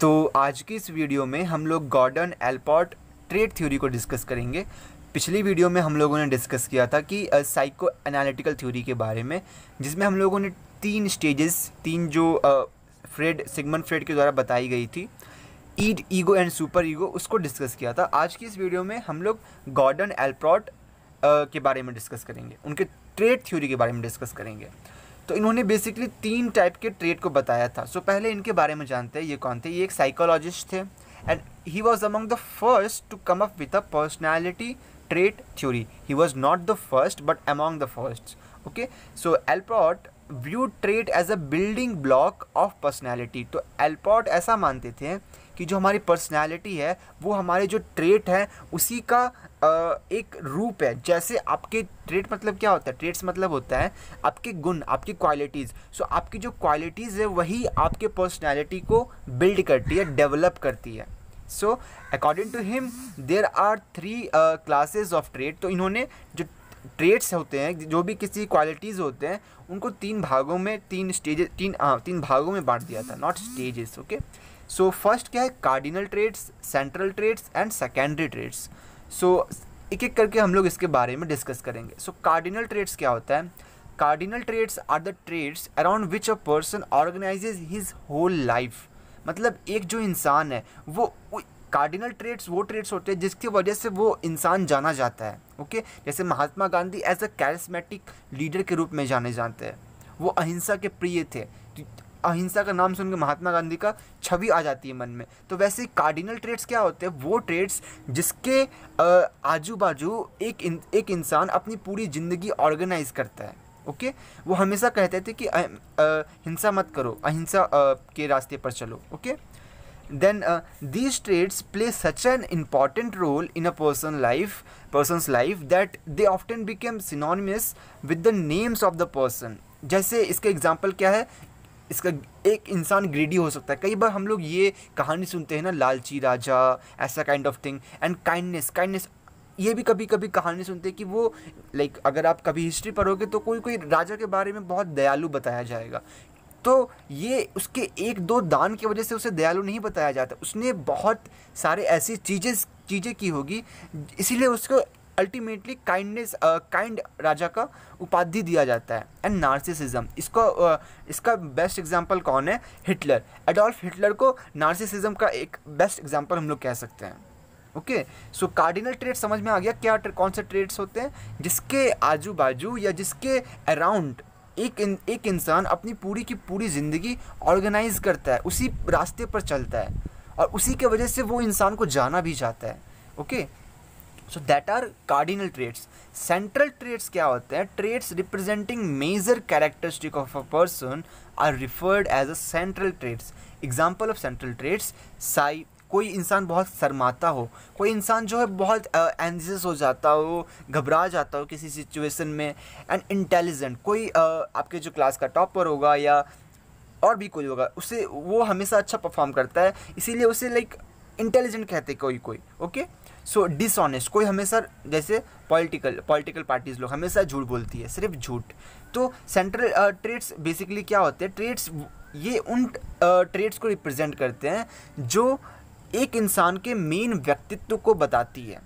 तो आज की इस वीडियो में हम लोग गॉर्डन एल्पॉट ट्रेड थ्योरी को डिस्कस करेंगे पिछली वीडियो में हम लोगों ने डिस्कस किया था कि साइको एनालिटिकल थ्योरी के बारे में जिसमें हम लोगों ने तीन स्टेजेस तीन जो फ्रेड सिगमन फ्रेड के द्वारा बताई गई थी id ego and super ego उसको डिस्कस किया था आज की इस वीडियो में हम लोग गॉर्डन एलप्रॉट के बारे में डिस्कस करेंगे उनके ट्रेड थ्योरी के बारे में डिस्कस करेंगे तो इन्होंने बेसिकली तीन टाइप के ट्रेड को बताया था सो so, पहले इनके बारे में जानते हैं ये कौन थे ये एक साइकोलॉजिस्ट थे and he was among the first to come up with a personality trait theory he was not the first but among the first okay so Allport view trait as a building block of personality तो Allport ऐसा मानते थे कि जो हमारी personality है वो हमारे जो ट्रेट है उसी का एक रूप है जैसे आपके ट्रेड मतलब क्या होता है ट्रेड्स मतलब होता है आपके गुण आपकी क्वालिटीज़ सो so, आपकी जो क्वालिटीज़ है वही आपके पर्सनैलिटी को बिल्ड करती है डेवलप करती है so according to him there are three classes of trait तो इन्होंने जो ट्रेड्स होते हैं जो भी किसी क्वालिटीज़ होते हैं उनको तीन भागों में तीन स्टेज तीन आ, तीन भागों में बांट दिया था not stages okay so first क्या है cardinal traits central traits and secondary traits so so, एक एक करके हम लोग इसके बारे में डिस्कस करेंगे सो कार्डिनल ट्रेड्स क्या होता है cardinal traits are the traits around which a person organizes his whole life मतलब एक जो इंसान है वो कार्डिनल ट्रेड्स वो ट्रेड्स होते हैं जिसकी वजह से वो इंसान जाना जाता है ओके जैसे Mahatma Gandhi as a charismatic leader के रूप में जाने जाते हैं वो अहिंसा के प्रिय थे अहिंसा का नाम सुनकर महात्मा गांधी का छवि आ जाती है मन में तो वैसे कार्डिनल ट्रेड्स क्या होते हैं वो ट्रेड्स जिसके आजू बाजू एक इन, एक इंसान अपनी पूरी ज़िंदगी ऑर्गेनाइज करता है ओके वो हमेशा कहते थे कि हिंसा मत करो अहिंसा के रास्ते पर चलो okay then these traits play such an important role in a person life life life that they often became synonymous with the names of the person जैसे इसके एग्जाम्पल क्या है इसका एक इंसान ग्रेडी हो सकता है कई बार हम लोग ये कहानी सुनते हैं ना लालची राजा ऐसा kind of thing and kindness kindness ये भी कभी कभी कहानी सुनते हैं कि वो लाइक अगर आप कभी हिस्ट्री पढ़ोगे तो कोई कोई राजा के बारे में बहुत दयालु बताया जाएगा तो ये उसके एक दो दान की वजह से उसे दयालु नहीं बताया जाता उसने बहुत सारे ऐसी चीज़ें चीज़ें की होगी इसीलिए उसको अल्टीमेटली काइंडनेस काइंड राजा का उपाधि दिया जाता है एंड नार्सिसिज्म इसको uh, इसका बेस्ट एग्जांपल कौन है हिटलर एडोल्फ हिटलर को नार्सिसिज्म का एक बेस्ट एग्जांपल हम लोग कह सकते हैं ओके सो कार्डिनल ट्रेड समझ में आ गया क्या कौन से ट्रेड्स होते हैं जिसके आजू बाजू या जिसके अराउंड एक इन, एक इंसान अपनी पूरी की पूरी ज़िंदगी ऑर्गेनाइज करता है उसी रास्ते पर चलता है और उसी के वजह से वो इंसान को जाना भी चाहता है okay so that are cardinal traits central traits क्या होते हैं traits representing major characteristic of a person are referred as a central traits example of central traits say कोई इंसान बहुत शर्माता हो कोई इंसान जो है बहुत एनजियस हो जाता हो घबरा जाता हो किसी सिचुएशन में एंड इंटेलिजेंट कोई आपके जो क्लास का टॉपर होगा या और भी कोई होगा उसे वो हमेशा अच्छा परफॉर्म करता है इसीलिए उसे लाइक इंटेलिजेंट कहते कोई कोई ओके सो डिसऑनेस्ट कोई हमेशा जैसे पॉलिटिकल पॉलिटिकल पार्टीज़ लोग हमेशा झूठ बोलती है सिर्फ झूठ तो सेंट्रल ट्रेड्स बेसिकली क्या होते हैं ट्रेड्स ये उन ट्रेड्स uh, को रिप्रेजेंट करते हैं जो एक इंसान के मेन व्यक्तित्व को बताती है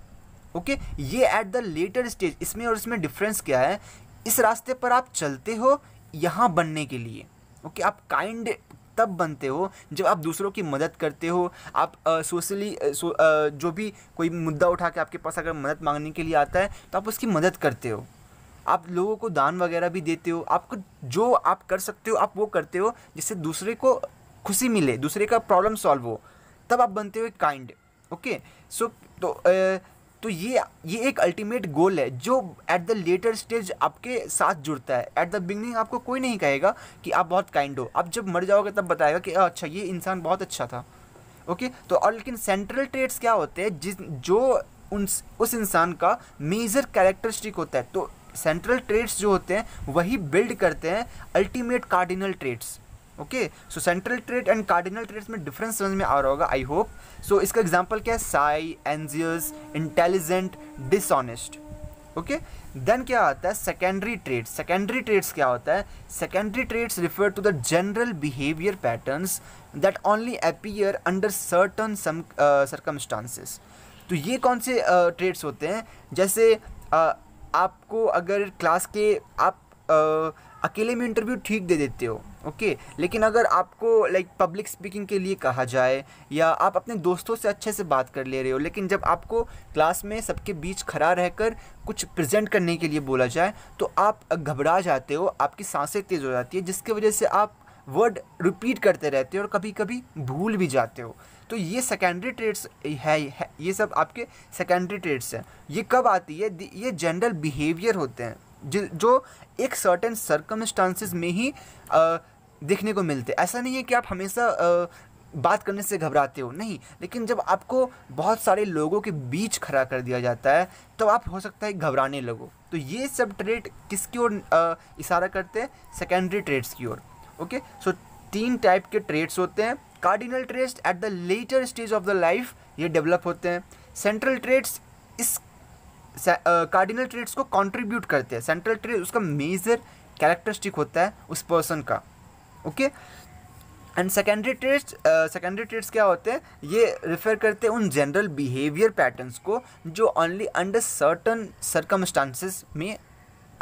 ओके ये एट द लेटर स्टेज इसमें और इसमें डिफरेंस क्या है इस रास्ते पर आप चलते हो यहाँ बनने के लिए ओके आप काइंड तब बनते हो जब आप दूसरों की मदद करते हो आप सोशली सो, जो भी कोई मुद्दा उठा के आपके पास अगर मदद मांगने के लिए आता है तो आप उसकी मदद करते हो आप लोगों को दान वगैरह भी देते हो आपको जो आप कर सकते हो आप वो करते हो जिससे दूसरे को खुशी मिले दूसरे का प्रॉब्लम सॉल्व हो तब आप बनते हो काइंड ओके सो तो तो ये ये एक अल्टीमेट गोल है जो एट द लेटर स्टेज आपके साथ जुड़ता है एट द बिगनिंग आपको कोई नहीं कहेगा कि आप बहुत काइंड हो आप जब मर जाओगे तब बताएगा कि अच्छा ये इंसान बहुत अच्छा था ओके तो और लेकिन सेंट्रल ट्रेड्स क्या होते हैं जिस जो उन उस इंसान का मेजर कैरेक्टरिस्टिक होता है तो सेंट्रल ट्रेड्स जो होते हैं वही बिल्ड करते हैं ultimate cardinal traits okay so central trait and cardinal traits में डिफरेंस समझ में आ रहा होगा आई होप सो इसका एग्जाम्पल क्या है say anxious intelligent dishonest okay then क्या आता है सेकेंडरी ट्रेड्स सेकेंडरी ट्रेड्स क्या होता है secondary traits refer to the general behaviour patterns that only appear under certain circumstances तो ये कौन से ट्रेड्स uh, होते हैं जैसे uh, आपको अगर क्लास के आप uh, अकेले में इंटरव्यू ठीक दे देते हो ओके लेकिन अगर आपको लाइक पब्लिक स्पीकिंग के लिए कहा जाए या आप अपने दोस्तों से अच्छे से बात कर ले रहे हो लेकिन जब आपको क्लास में सबके बीच खड़ा रहकर कुछ प्रेजेंट करने के लिए बोला जाए तो आप घबरा जाते हो आपकी सांसें तेज़ हो जाती है जिसकी वजह से आप वर्ड रिपीट करते रहते हो और कभी कभी भूल भी जाते हो तो ये सेकेंडरी ट्रेड्स है, है ये सब आपके सेकेंडरी ट्रेड्स हैं ये कब आती है ये जनरल बिहेवियर होते हैं जो एक सर्टेन सर्कमस्टांसिस में ही आ, देखने को मिलते ऐसा नहीं है कि आप हमेशा बात करने से घबराते हो नहीं लेकिन जब आपको बहुत सारे लोगों के बीच खड़ा कर दिया जाता है तो आप हो सकता है घबराने लगो तो ये सब ट्रेड किसकी ओर इशारा करते हैं सेकेंडरी ट्रेड्स की ओर ओके सो तीन टाइप के ट्रेड्स होते हैं cardinal traits at the later stage of the life ये डेवलप होते हैं सेंट्रल ट्रेड्स इस कार्डिनल ट्रेड्स को कंट्रीब्यूट करते हैं सेंट्रल ट्रेड उसका मेजर कैरेक्टरिस्टिक होता है उस पर्सन का okay and secondary traits secondary traits क्या होते हैं ये रिफर करते हैं उन जनरल बिहेवियर पैटर्न्स को जो ओनली अंडर सर्टन सर्कमस्टांसिस में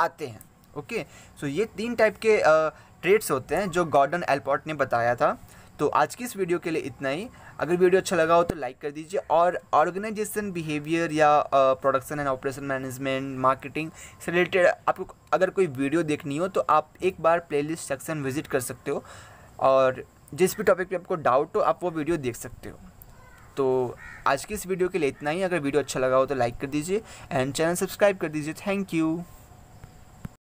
आते हैं ओके okay? सो so, ये तीन टाइप के ट्रेड्स uh, होते हैं जो गॉर्डन एल्पॉट ने बताया था तो आज की इस वीडियो के लिए इतना ही अगर वीडियो अच्छा लगा हो तो लाइक कर दीजिए और ऑर्गेनाइजेशन बिहेवियर या production and operation management marketing से रिलेटेड आपको अगर कोई वीडियो देखनी हो तो आप एक बार प्लेलिस्ट सेक्शन विजिट कर सकते हो और जिस भी टॉपिक पे आपको डाउट हो आप वो वीडियो देख सकते हो तो आज की इस वीडियो के लिए इतना ही अगर वीडियो अच्छा लगा हो तो लाइक कर दीजिए एंड चैनल सब्सक्राइब कर दीजिए थैंक यू